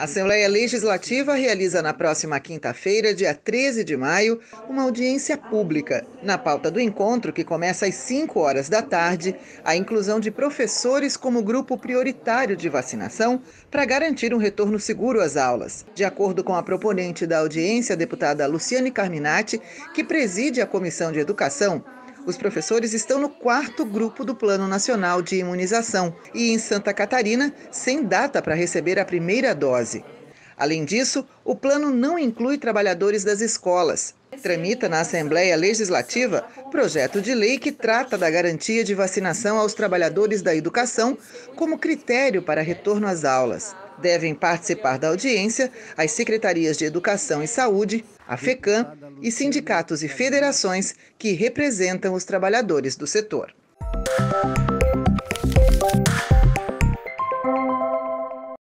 A Assembleia Legislativa realiza na próxima quinta-feira, dia 13 de maio, uma audiência pública. Na pauta do encontro, que começa às 5 horas da tarde, a inclusão de professores como grupo prioritário de vacinação para garantir um retorno seguro às aulas. De acordo com a proponente da audiência, a deputada Luciane Carminati, que preside a Comissão de Educação, os professores estão no quarto grupo do Plano Nacional de Imunização e em Santa Catarina, sem data para receber a primeira dose. Além disso, o plano não inclui trabalhadores das escolas. Tramita na Assembleia Legislativa projeto de lei que trata da garantia de vacinação aos trabalhadores da educação como critério para retorno às aulas devem participar da audiência as secretarias de Educação e Saúde, a FECAM e sindicatos e federações que representam os trabalhadores do setor.